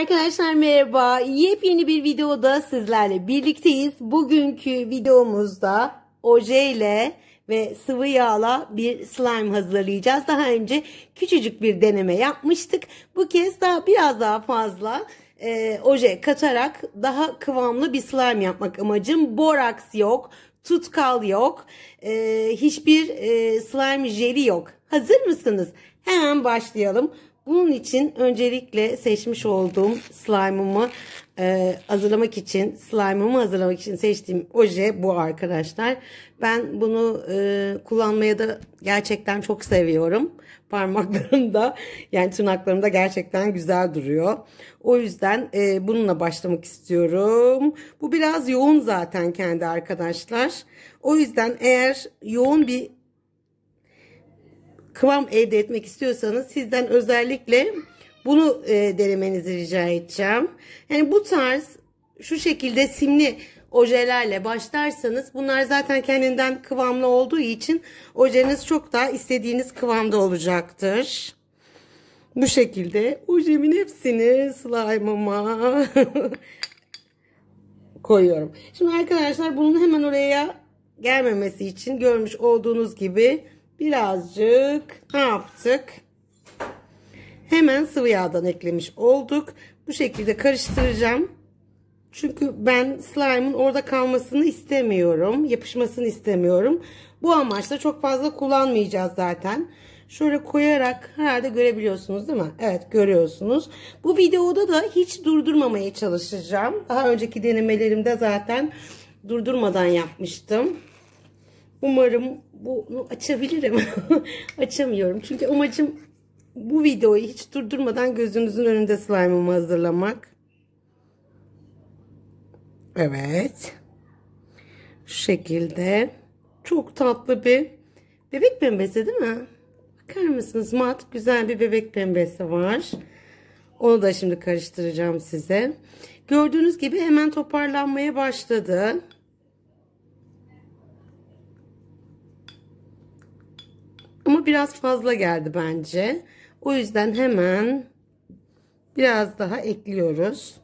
Arkadaşlar merhaba. Yepyeni bir videoda sizlerle birlikteyiz. Bugünkü videomuzda oje ile ve sıvı yağla bir slime hazırlayacağız. Daha önce küçücük bir deneme yapmıştık. Bu kez daha biraz daha fazla e, oje katarak daha kıvamlı bir slime yapmak amacım. Boraks yok, tutkal yok, e, hiçbir e, slime jeli yok. Hazır mısınız? Hemen başlayalım. Bunun için öncelikle seçmiş olduğum slime'ımı e, hazırlamak için slime'ımı hazırlamak için seçtiğim oje bu arkadaşlar. Ben bunu e, kullanmaya da gerçekten çok seviyorum. Parmaklarımda yani tırnaklarımda gerçekten güzel duruyor. O yüzden e, bununla başlamak istiyorum. Bu biraz yoğun zaten kendi arkadaşlar. O yüzden eğer yoğun bir kıvam elde etmek istiyorsanız sizden özellikle bunu e, denemenizi rica edeceğim. Yani bu tarz şu şekilde simli ojelerle başlarsanız bunlar zaten kendinden kıvamlı olduğu için ojeniz çok daha istediğiniz kıvamda olacaktır. Bu şekilde ojemin hepsini slime'ıma koyuyorum. Şimdi arkadaşlar bunun hemen oraya gelmemesi için görmüş olduğunuz gibi birazcık ne yaptık? Hemen sıvı yağdan eklemiş olduk. Bu şekilde karıştıracağım. Çünkü ben slime'ın orada kalmasını istemiyorum. Yapışmasını istemiyorum. Bu amaçla çok fazla kullanmayacağız zaten. Şöyle koyarak herhalde görebiliyorsunuz değil mi? Evet görüyorsunuz. Bu videoda da hiç durdurmamaya çalışacağım. Daha önceki denemelerimde zaten durdurmadan yapmıştım. Umarım bunu açabilirim. Açamıyorum. Çünkü amacım bu videoyu hiç durdurmadan gözünüzün önünde slime'ımı hazırlamak. Evet. Şu şekilde. Çok tatlı bir bebek pembesi değil mi? Bakar mısınız? Mat güzel bir bebek pembesi var. Onu da şimdi karıştıracağım size. Gördüğünüz gibi hemen toparlanmaya başladı. biraz fazla geldi bence. O yüzden hemen biraz daha ekliyoruz.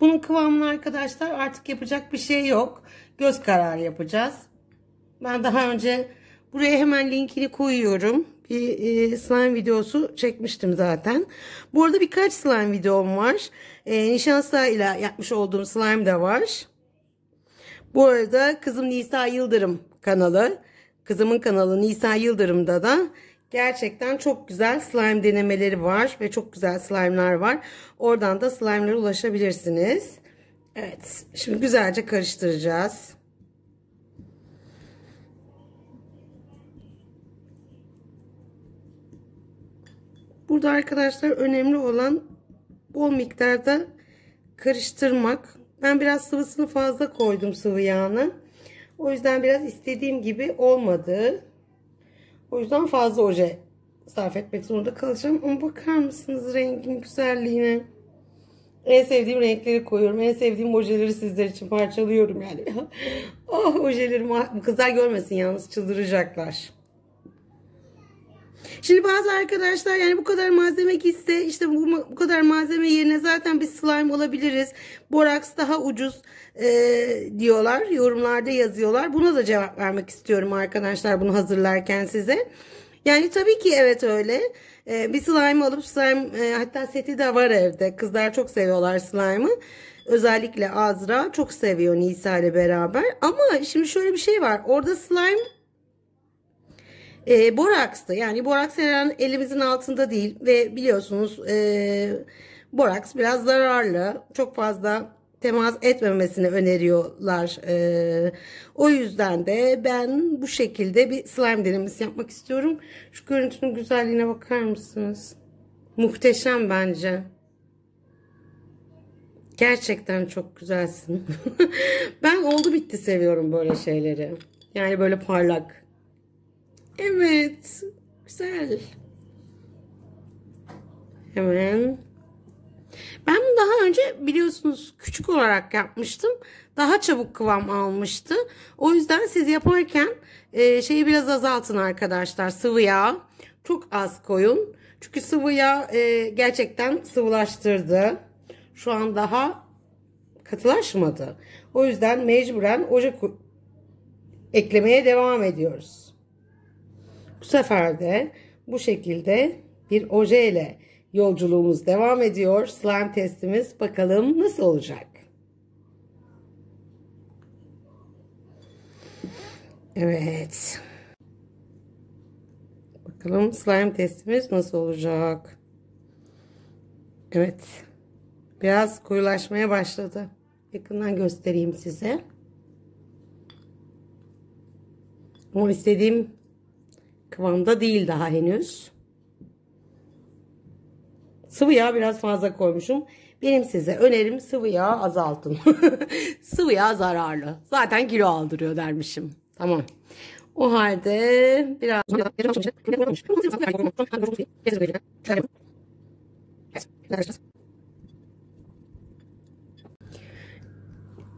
Bunun kıvamını arkadaşlar artık yapacak bir şey yok. Göz kararı yapacağız. Ben daha önce buraya hemen linkini koyuyorum. Bir e, slime videosu çekmiştim zaten. Bu arada birkaç slime videom var. E, nişasta ile yapmış olduğum slime de var. Bu arada kızım Nisa Yıldırım kanalı kızımın kanalı Nisa Yıldırım'da da gerçekten çok güzel slime denemeleri var ve çok güzel slime'lar var. Oradan da slime'lara ulaşabilirsiniz. Evet şimdi güzelce karıştıracağız. Burada arkadaşlar önemli olan bol miktarda karıştırmak. Ben biraz sıvısını fazla koydum sıvı yağını. O yüzden biraz istediğim gibi olmadı. O yüzden fazla oje sarf etmek zorunda kalacağım. Ama bakar mısınız rengin güzelliğine? En sevdiğim renkleri koyuyorum. En sevdiğim ojeleri sizler için parçalıyorum yani. oh ah, ojelerim kızlar görmesin yalnız çıldıracaklar. Şimdi bazı arkadaşlar yani bu kadar malzeme gitse işte bu, bu kadar malzeme yerine zaten bir slime olabiliriz. Boraks daha ucuz e, diyorlar. Yorumlarda yazıyorlar. Buna da cevap vermek istiyorum arkadaşlar bunu hazırlarken size. Yani tabii ki evet öyle. E, bir slime alıp slime e, hatta seti de var evde. Kızlar çok seviyorlar slime'ı. Özellikle Azra çok seviyor Nisa ile beraber. Ama şimdi şöyle bir şey var. Orada slime e, ee, boraks'ta yani boraks her elimizin altında değil ve biliyorsunuz e, boraks biraz zararlı. Çok fazla temas etmemesini öneriyorlar. E, o yüzden de ben bu şekilde bir slime denemesi yapmak istiyorum. Şu görüntünün güzelliğine bakar mısınız? Muhteşem bence. Gerçekten çok güzelsin. ben oldu bitti seviyorum böyle şeyleri. Yani böyle parlak. Evet. Güzel. Hemen. Ben bunu daha önce biliyorsunuz küçük olarak yapmıştım. Daha çabuk kıvam almıştı. O yüzden siz yaparken e, şeyi biraz azaltın arkadaşlar. Sıvı yağ çok az koyun. Çünkü sıvı yağ e, gerçekten sıvılaştırdı. Şu an daha katılaşmadı. O yüzden mecburen ocak eklemeye devam ediyoruz. Bu sefer de bu şekilde bir oje ile yolculuğumuz devam ediyor. Slime testimiz bakalım nasıl olacak. Evet. Bakalım slime testimiz nasıl olacak. Evet. Biraz koyulaşmaya başladı. Yakından göstereyim size. Ama istediğim kıvamda değil daha henüz. Sıvı yağ biraz fazla koymuşum. Benim size önerim sıvı yağ azaltın. sıvı yağ zararlı. Zaten kilo aldırıyor dermişim. Tamam. O halde biraz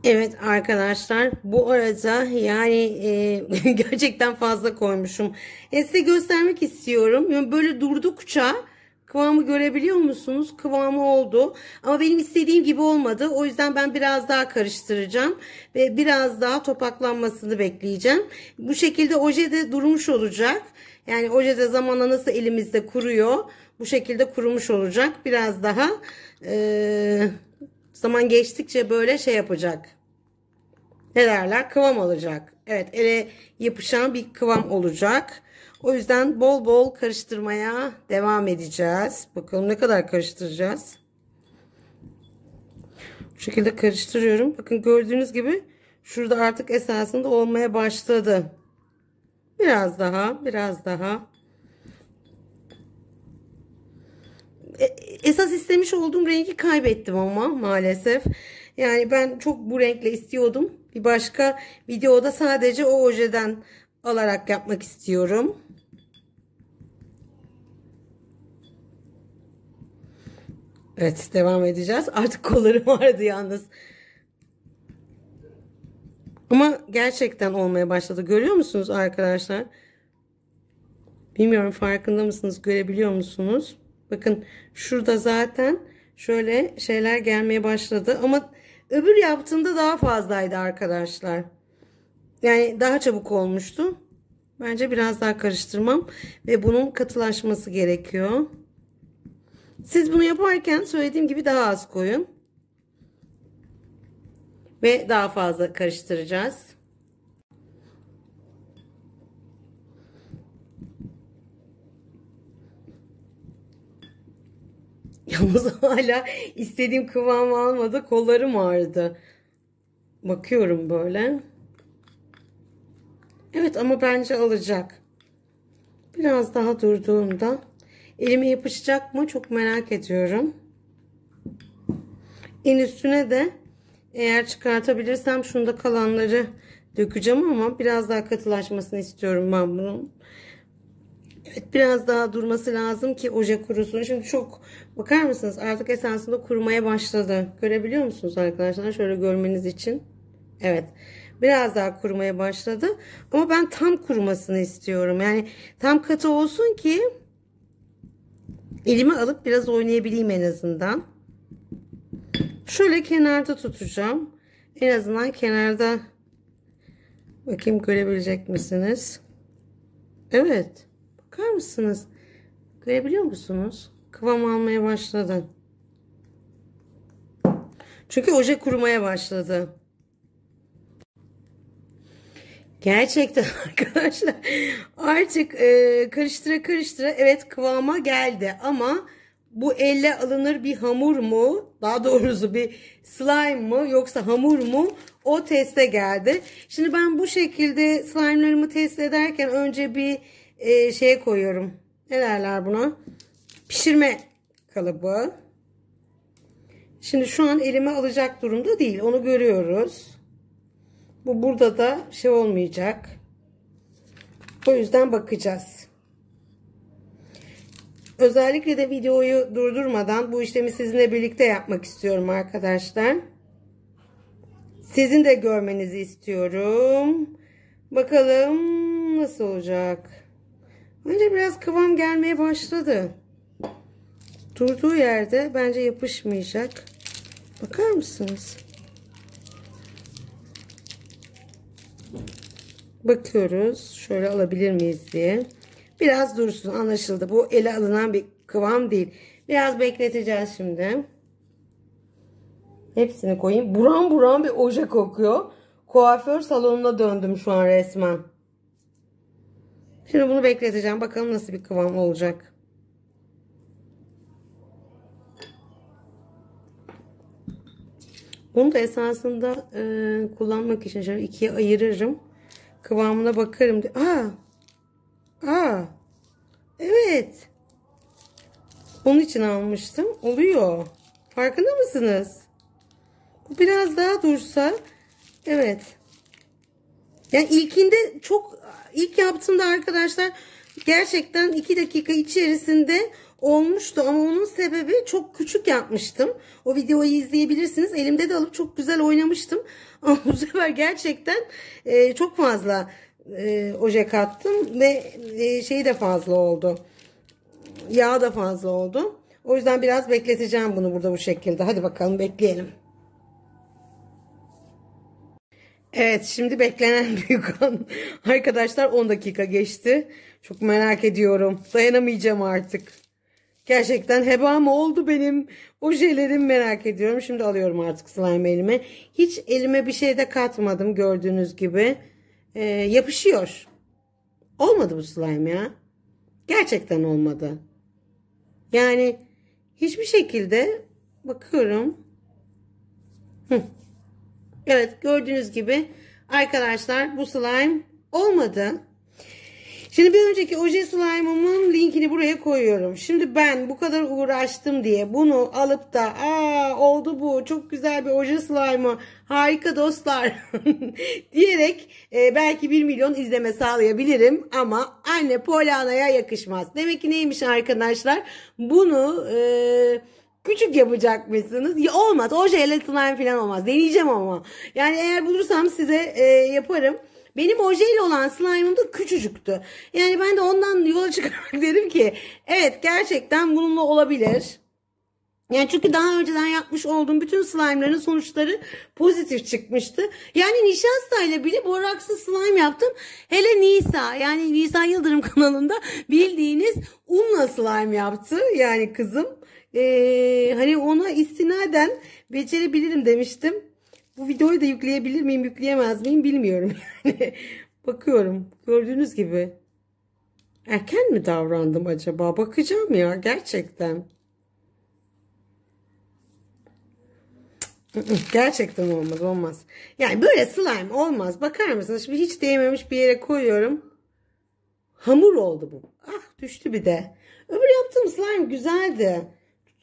Evet arkadaşlar bu arada yani e, gerçekten fazla koymuşum. E, size göstermek istiyorum. Yani böyle durdukça kıvamı görebiliyor musunuz? Kıvamı oldu. Ama benim istediğim gibi olmadı. O yüzden ben biraz daha karıştıracağım. Ve biraz daha topaklanmasını bekleyeceğim. Bu şekilde ojede durmuş olacak. Yani ojede zamanla nasıl elimizde kuruyor. Bu şekilde kurumuş olacak. Biraz daha... E, zaman geçtikçe böyle şey yapacak. Ne derler? Kıvam alacak. Evet ele yapışan bir kıvam olacak. O yüzden bol bol karıştırmaya devam edeceğiz. Bakalım ne kadar karıştıracağız. Bu şekilde karıştırıyorum. Bakın gördüğünüz gibi şurada artık esasında olmaya başladı. Biraz daha, biraz daha. E, esas istemiş olduğum rengi kaybettim ama maalesef. Yani ben çok bu renkle istiyordum. Bir başka videoda sadece o ojeden alarak yapmak istiyorum. Evet devam edeceğiz. Artık kollarım vardı yalnız. Ama gerçekten olmaya başladı. Görüyor musunuz arkadaşlar? Bilmiyorum farkında mısınız? Görebiliyor musunuz? Bakın şurada zaten şöyle şeyler gelmeye başladı. Ama öbür yaptığımda daha fazlaydı arkadaşlar. Yani daha çabuk olmuştu. Bence biraz daha karıştırmam ve bunun katılaşması gerekiyor. Siz bunu yaparken söylediğim gibi daha az koyun. Ve daha fazla karıştıracağız. Yalnız hala istediğim kıvamı almadı. Kollarım ağrıdı. Bakıyorum böyle. Evet ama bence alacak. Biraz daha durduğumda elime yapışacak mı çok merak ediyorum. En üstüne de eğer çıkartabilirsem şunda kalanları dökeceğim ama biraz daha katılaşmasını istiyorum ben bunun. Evet biraz daha durması lazım ki oje kurusun. Şimdi çok bakar mısınız artık esasında kurumaya başladı. Görebiliyor musunuz arkadaşlar? Şöyle görmeniz için. Evet biraz daha kurumaya başladı. Ama ben tam kurumasını istiyorum. Yani tam katı olsun ki elime alıp biraz oynayabileyim en azından. Şöyle kenarda tutacağım. En azından kenarda bakayım görebilecek misiniz? Evet. Bakar mısınız? Görebiliyor musunuz? Kıvam almaya başladı. Çünkü oje kurumaya başladı. Gerçekten arkadaşlar artık e, karıştıra karıştıra evet kıvama geldi ama bu elle alınır bir hamur mu daha doğrusu bir slime mı yoksa hamur mu o teste geldi. Şimdi ben bu şekilde slime'larımı test ederken önce bir e, şeye koyuyorum. Ne derler buna? Pişirme kalıbı. Şimdi şu an elime alacak durumda değil. Onu görüyoruz. Bu burada da şey olmayacak. O yüzden bakacağız. Özellikle de videoyu durdurmadan bu işlemi sizinle birlikte yapmak istiyorum arkadaşlar. Sizin de görmenizi istiyorum. Bakalım nasıl olacak? Önce biraz kıvam gelmeye başladı. Durduğu yerde bence yapışmayacak. Bakar mısınız? Bakıyoruz. Şöyle alabilir miyiz diye. Biraz dursun anlaşıldı. Bu ele alınan bir kıvam değil. Biraz bekleteceğiz şimdi. Hepsini koyayım. Buram buram bir oje kokuyor. Kuaför salonuna döndüm şu an resmen. Şimdi bunu bekleteceğim. Bakalım nasıl bir kıvam olacak. Bunu da esasında e, kullanmak için şöyle ikiye ayırırım. Kıvamına bakarım. Aa! Aa! Evet. Onun için almıştım. Oluyor. Farkında mısınız? Bu biraz daha dursa evet yani ilkinde çok ilk yaptığımda arkadaşlar gerçekten 2 dakika içerisinde olmuştu ama onun sebebi çok küçük yapmıştım. O videoyu izleyebilirsiniz. Elimde de alıp çok güzel oynamıştım. Ama bu sefer gerçekten e, çok fazla e, oje kattım ve e, şey de fazla oldu. Yağ da fazla oldu. O yüzden biraz bekleteceğim bunu burada bu şekilde. Hadi bakalım bekleyelim. Evet şimdi beklenen büyük an. Arkadaşlar 10 dakika geçti. Çok merak ediyorum. Dayanamayacağım artık. Gerçekten heba mı oldu benim ojelerim merak ediyorum. Şimdi alıyorum artık slime elime. Hiç elime bir şey de katmadım gördüğünüz gibi. Ee, yapışıyor. Olmadı bu slime ya. Gerçekten olmadı. Yani hiçbir şekilde bakıyorum. Hı. Evet gördüğünüz gibi arkadaşlar bu slime olmadı. Şimdi bir önceki oje slime'ımın linkini buraya koyuyorum. Şimdi ben bu kadar uğraştım diye bunu alıp da aa oldu bu çok güzel bir oje slime'ı harika dostlar diyerek e, belki 1 milyon izleme sağlayabilirim ama anne Polyana'ya yakışmaz. Demek ki neymiş arkadaşlar bunu... E, Küçük yapacak mısınız? Ya olmaz. Ojeyle slime falan olmaz. Deneyeceğim ama. Yani eğer bulursam size e, yaparım. Benim ojeyle olan slime'ım da küçücüktü. Yani ben de ondan yola çıkarak dedim ki evet gerçekten bununla olabilir. Yani çünkü daha önceden yapmış olduğum bütün slime'ların sonuçları pozitif çıkmıştı. Yani nişasta ile bile boraksız slime yaptım. Hele Nisa yani Nisa Yıldırım kanalında bildiğiniz unla slime yaptı. Yani kızım ee, hani ona istinaden becerebilirim demiştim. Bu videoyu da yükleyebilir miyim yükleyemez miyim bilmiyorum. bakıyorum gördüğünüz gibi. Erken mi davrandım acaba? Bakacağım ya gerçekten. Gerçekten olmaz olmaz. Yani böyle slime olmaz. Bakar mısınız? Şimdi hiç değmemiş bir yere koyuyorum. Hamur oldu bu. Ah düştü bir de. Öbür yaptığım slime güzeldi.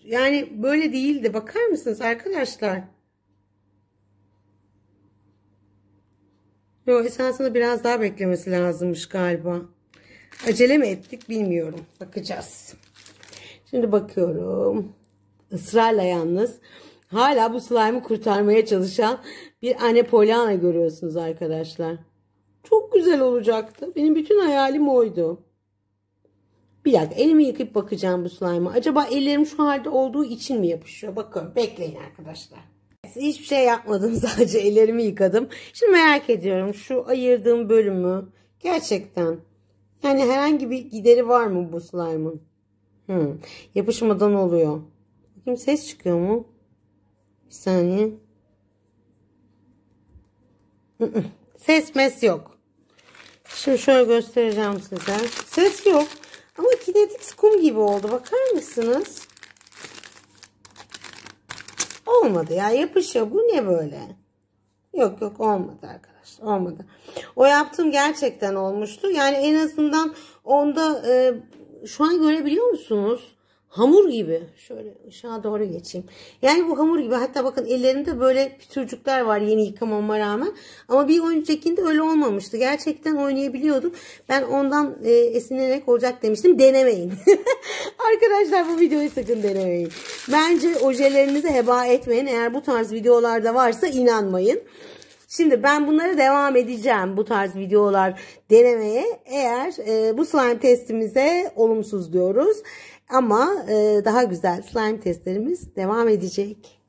Yani böyle değildi. Bakar mısınız arkadaşlar? Yo esasında biraz daha beklemesi lazımmış galiba. Acele mi ettik bilmiyorum. Bakacağız. Şimdi bakıyorum. Israrla yalnız. Hala bu slime'ı kurtarmaya çalışan bir anne Pollyanna görüyorsunuz arkadaşlar. Çok güzel olacaktı. Benim bütün hayalim oydu. Bir dakika elimi yıkayıp bakacağım bu slime'a. Acaba ellerim şu halde olduğu için mi yapışıyor? Bakın bekleyin arkadaşlar. Hiçbir şey yapmadım sadece ellerimi yıkadım. Şimdi merak ediyorum şu ayırdığım bölümü gerçekten yani herhangi bir gideri var mı bu slime'ın? Hmm. Yapışmadan oluyor. Bakayım ses çıkıyor mu? Bir saniye. Ses mes yok. Şimdi şöyle göstereceğim size. Ses yok. Ama kinetik kum gibi oldu. Bakar mısınız? Olmadı ya. Yapışıyor. Bu ne böyle? Yok yok olmadı arkadaşlar. Olmadı. O yaptığım gerçekten olmuştu. Yani en azından onda e, şu an görebiliyor musunuz? hamur gibi şöyle ışığa doğru geçeyim. Yani bu hamur gibi hatta bakın ellerinde böyle pütürcükler var yeni yıkamama rağmen. Ama bir öncekinde öyle olmamıştı. Gerçekten oynayabiliyordum. Ben ondan e, esinlenerek olacak demiştim. Denemeyin. Arkadaşlar bu videoyu sakın denemeyin. Bence ojelerinizi heba etmeyin. Eğer bu tarz videolarda varsa inanmayın. Şimdi ben bunlara devam edeceğim bu tarz videolar denemeye. Eğer e, bu slime testimize olumsuz diyoruz. Ama daha güzel slime testlerimiz devam edecek.